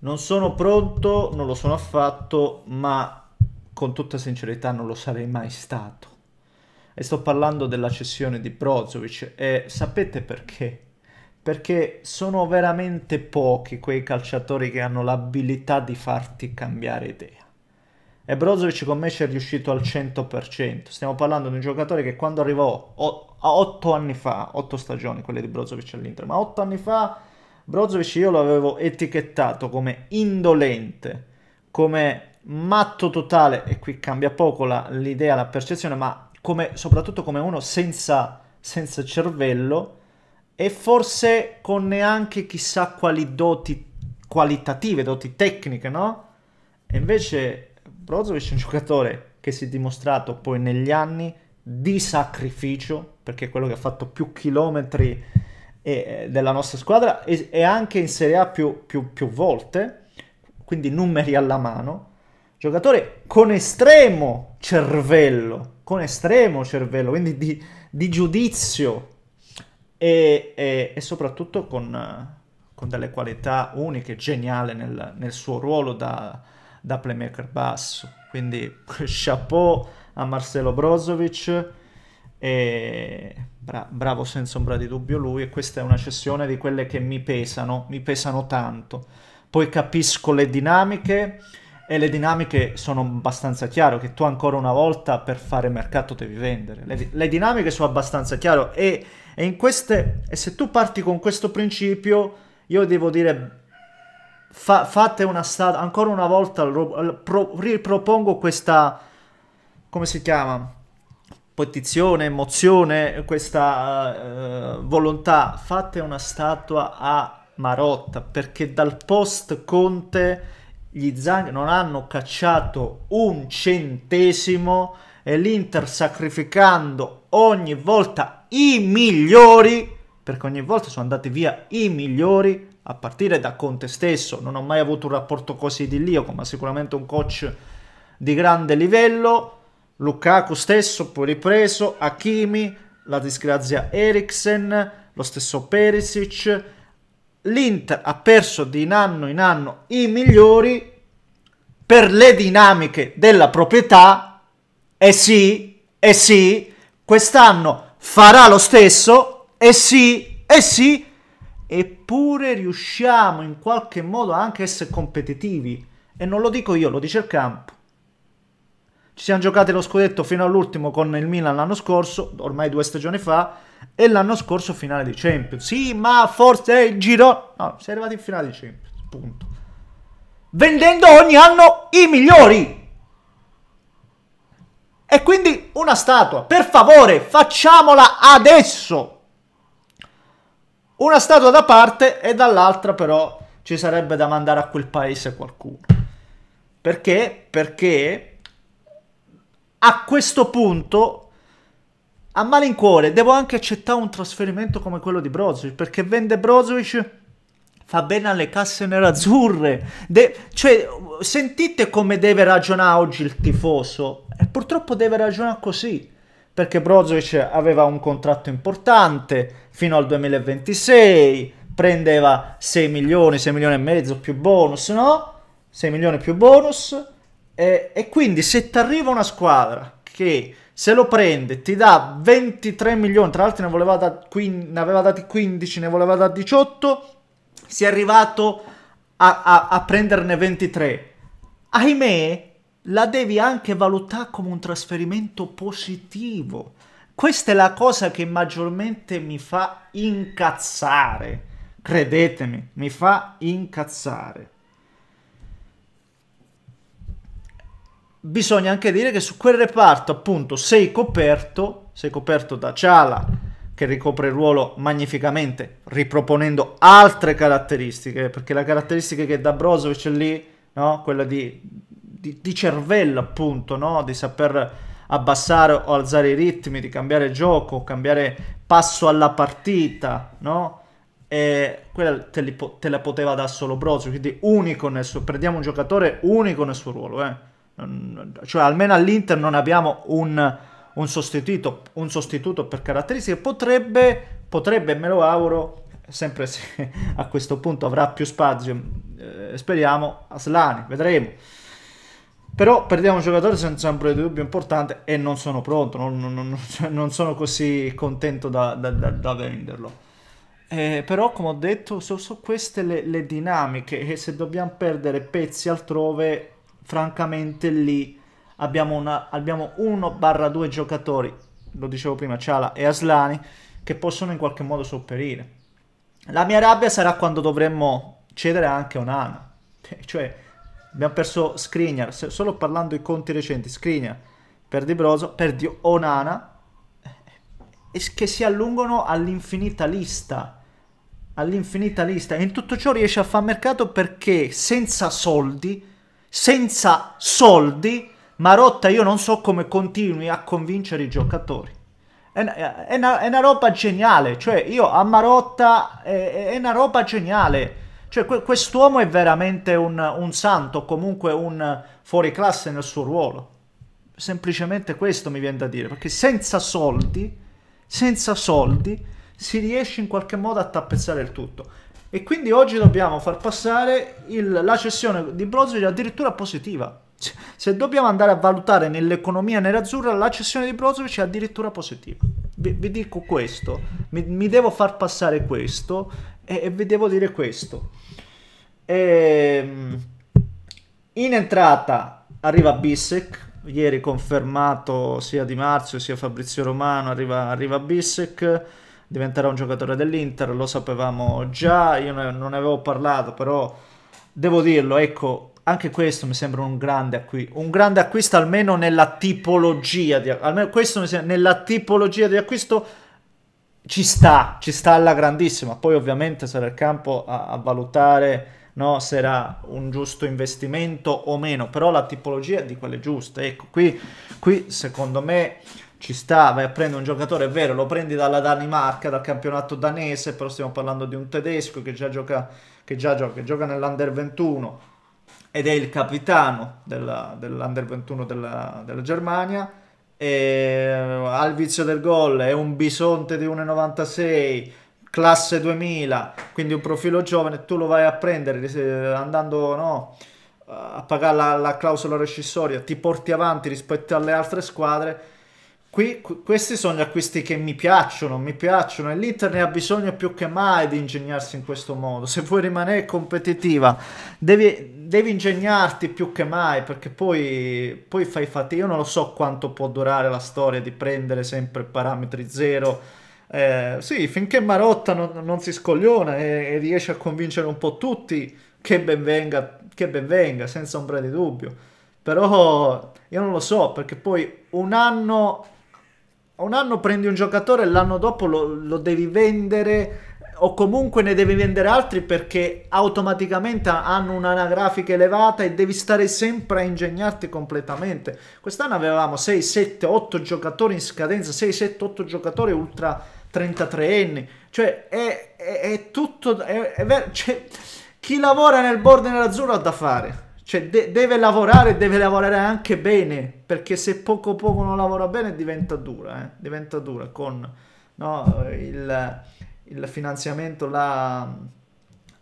Non sono pronto, non lo sono affatto, ma con tutta sincerità non lo sarei mai stato. E sto parlando della cessione di Brozovic e sapete perché? Perché sono veramente pochi quei calciatori che hanno l'abilità di farti cambiare idea. E Brozovic con me ci è riuscito al 100%. Stiamo parlando di un giocatore che quando arrivò 8 anni fa, 8 stagioni quelle di Brozovic all'Inter, ma 8 anni fa Brozovic io lo avevo etichettato come indolente, come matto totale, e qui cambia poco l'idea, la, la, percezione, ma come, soprattutto come uno senza, senza cervello e forse con neanche chissà quali doti qualitative, doti tecniche, no? E invece Brozovic è un giocatore che si è dimostrato poi negli anni di sacrificio, perché è quello che ha fatto più chilometri e, della nostra squadra e, e, anche in Serie A più, più, più volte, quindi numeri alla mano. Giocatore con estremo cervello, con estremo cervello, quindi di, di giudizio e, e, e soprattutto con, con, delle qualità uniche, geniale nel, nel suo ruolo da, da, playmaker basso. Quindi chapeau a Marcelo Brozovic e bra- bravo senza ombra di dubbio lui e questa è una cessione di quelle che mi pesano, mi pesano tanto. Poi capisco le dinamiche e le dinamiche sono abbastanza chiare, che tu ancora una volta per fare mercato devi vendere. Le, le dinamiche sono abbastanza chiare e, e, in queste, e se tu parti con questo principio, io devo dire, fa, fate una strada, ancora una volta ro, pro, ripropongo questa, come si chiama? petizione, emozione, questa uh, volontà, fate una statua a Marotta perché dal post Conte gli Zang non hanno cacciato un centesimo e l'Inter sacrificando ogni volta i migliori, perché ogni volta sono andati via i migliori, a partire da Conte stesso, non ho mai avuto un rapporto così di idilliaco, ma sicuramente un coach di grande livello, Lukaku stesso, poi ripreso, Hakimi, la disgrazia Eriksen, lo stesso Perisic. L'Inter ha perso di anno in anno i migliori per le dinamiche della proprietà. E eh sì, e eh sì, quest'anno farà lo stesso. E eh sì, e eh sì, eppure riusciamo in qualche modo anche a essere competitivi. E non lo dico io, lo dice il campo. Ci siamo giocati lo scudetto fino all'ultimo con il Milan l'anno scorso, ormai due stagioni fa, e l'anno scorso finale di Champions. Sì, ma forse il giro... No, si è arrivati in finale di Champions, punto. Vendendo ogni anno i migliori! E quindi una statua, per favore, facciamola adesso! Una statua da parte e dall'altra però ci sarebbe da mandare a quel paese qualcuno. Perché? Perché a questo punto, a malincuore, devo anche accettare un trasferimento come quello di Brozovic, perché vende Brozovic fa bene alle casse nerazzurre. De- cioè, sentite come deve ragionare oggi il tifoso. E purtroppo deve ragionare così. Perché Brozovic aveva un contratto importante fino al 2026, prendeva 6 milioni, 6 milioni e mezzo più bonus, no? 6 milioni più bonus e, e quindi se ti arriva una squadra che se lo prende ti dà 23 milioni, tra l'altro ne, voleva da, ne aveva dati 15, ne voleva da 18, si è arrivato a, a, a prenderne 23. Ahimè, la devi anche valutare come un trasferimento positivo. Questa è la cosa che maggiormente mi fa incazzare. Credetemi, mi fa incazzare. bisogna anche dire che su quel reparto appunto sei coperto, sei coperto da Ciala che ricopre il ruolo magnificamente riproponendo altre caratteristiche perché la caratteristica che da Brozovic è lì, no? quella di, di, di cervello appunto, no? di saper abbassare o alzare i ritmi, di cambiare gioco, cambiare passo alla partita, no? E quella te, li, te la poteva dare solo Brozovic, quindi unico nel suo, prendiamo un giocatore unico nel suo ruolo, eh cioè almeno all'Inter non abbiamo un, un, sostituto, un sostituto per caratteristiche, potrebbe, potrebbe, me lo auguro, sempre se a questo punto avrà più spazio, eh, speriamo, Aslani, vedremo. Però perdiamo un giocatore senza un problema di dubbio importante e non sono pronto, non, non, non, cioè, non sono così contento da, da, da, da venderlo. Eh, però, come ho detto, sono so queste le, le dinamiche e se dobbiamo perdere pezzi altrove francamente lì abbiamo, una, abbiamo uno barra due giocatori, lo dicevo prima, Ciala e Aslani, che possono in qualche modo sopperire. La mia rabbia sarà quando dovremmo cedere anche Onana, cioè abbiamo perso Skriniar, solo parlando i conti recenti, Skriniar, perdi Broso, perdi Onana, eh, che si allungano all'infinita lista, all'infinita lista, e in tutto ciò riesce a far mercato perché senza soldi senza soldi, Marotta io non so come continui a convincere i giocatori. È, è, una, è una, roba geniale, cioè io a Marotta è, è una roba geniale. Cioè, que quest'uomo è veramente un, un, santo, comunque un fuoriclasse nel suo ruolo. Semplicemente questo mi viene da dire, perché senza soldi, senza soldi, si riesce in qualche modo a tappezzare il tutto. E quindi oggi dobbiamo far passare il, la cessione di Brozovic addirittura positiva. se dobbiamo andare a valutare nell'economia nerazzurra, la cessione di Brozovic è addirittura positiva. Vi, vi dico questo, mi, mi, devo far passare questo e, e vi devo dire questo. Ehm, in entrata arriva Bissek, ieri confermato sia Di Marzio sia Fabrizio Romano, arriva, arriva Bissek diventerà un giocatore dell'Inter, lo sapevamo già, io non ne avevo parlato, però devo dirlo, ecco, anche questo mi sembra un grande acquisto, un grande acquisto almeno nella tipologia di almeno questo mi sembra, nella tipologia di acquisto ci sta, ci sta alla grandissima, poi ovviamente sarà il campo a, a valutare no, se era un giusto investimento o meno, però la tipologia è di quelle giuste, ecco, qui, qui secondo me ci sta, vai a prendere un giocatore, è vero, lo prendi dalla Danimarca, dal campionato danese, però stiamo parlando di un tedesco che già gioca, che già gioca, che gioca nell'Under 21 ed è il capitano della, dell'Under 21 della, della Germania. E, ha eh, vizio del gol, è un bisonte di 1,96 classe 2000, quindi un profilo giovane, tu lo vai a prendere eh, andando no, a pagare la, la clausola rescissoria, ti porti avanti rispetto alle altre squadre Qui, questi sono gli acquisti che mi piacciono, mi piacciono e l'Inter ne ha bisogno più che mai di ingegnarsi in questo modo. Se vuoi rimanere competitiva, devi, devi ingegnarti più che mai perché poi, poi fai fatica. Io non lo so quanto può durare la storia di prendere sempre parametri zero. Eh, sì, finché Marotta non, non si scogliona e, e, riesce a convincere un po' tutti, che ben venga, che ben venga senza ombra di dubbio. Però io non lo so perché poi un anno un anno prendi un giocatore e l'anno dopo lo, lo devi vendere o comunque ne devi vendere altri perché automaticamente hanno un'anagrafica elevata e devi stare sempre a ingegnarti completamente. Quest'anno avevamo 6, 7, 8 giocatori in scadenza, 6, 7, 8 giocatori ultra 33enni, cioè è, è, è tutto... È, cioè, chi lavora nel border nell'azzurro ha da fare. Cioè de deve lavorare, deve lavorare anche bene, perché se poco poco non lavora bene diventa dura, eh? diventa dura con no, il, il, finanziamento, la,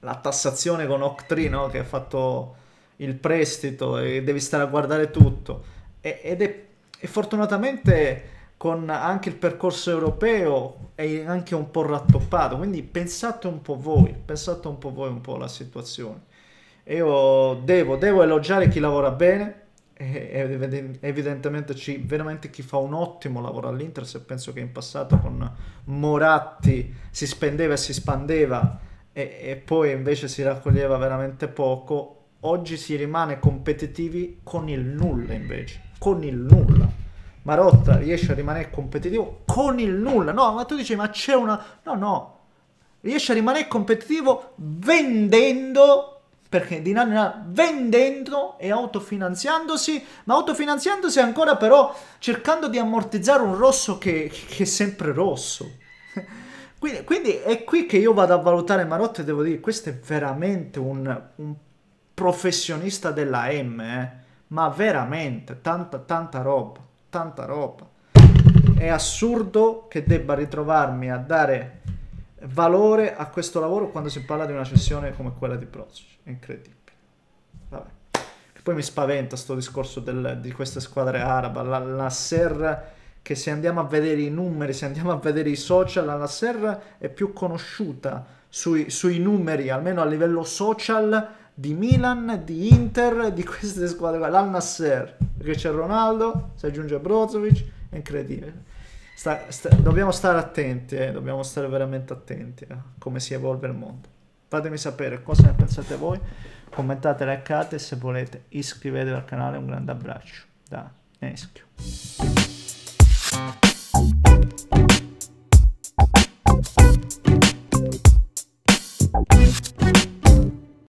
la, tassazione con Octree no? che ha fatto il prestito e devi stare a guardare tutto. E, ed è e fortunatamente con anche il percorso europeo è anche un po' rattoppato, quindi pensate un po' voi, pensate un po' voi un po' la situazione. Io devo, devo elogiare chi lavora bene, evidentemente ci, veramente chi fa un ottimo lavoro all'Inter se penso che in passato con Moratti si spendeva e si spandeva e, e, poi invece si raccoglieva veramente poco oggi si rimane competitivi con il nulla invece con il nulla Marotta riesce a rimanere competitivo con il nulla no ma tu dici ma c'è una no no riesce a rimanere competitivo vendendo perché di Dinanina vende vendendo e autofinanziandosi, ma autofinanziandosi ancora però cercando di ammortizzare un rosso che, che è sempre rosso. quindi, quindi, è qui che io vado a valutare Marotta e devo dire, questo è veramente un, un professionista della M, eh? ma veramente tanta, tanta roba, tanta roba. È assurdo che debba ritrovarmi a dare valore a questo lavoro quando si parla di una cessione come quella di Brozovic. È incredibile. Vabbè. Che poi mi spaventa questo discorso del, di queste squadre arabe. La, la Serra, che se andiamo a vedere i numeri, se andiamo a vedere i social, la Serra è più conosciuta sui, sui numeri, almeno a livello social, di Milan, di Inter, di queste squadre qua. L'Al Nasser, perché c'è Ronaldo, si aggiunge Brozovic, è incredibile sta, sta, dobbiamo stare attenti, eh, dobbiamo stare veramente attenti a eh, come si evolve il mondo. Fatemi sapere cosa ne pensate voi, commentate, likeate se volete, iscrivetevi al canale, un grande abbraccio da Neschio.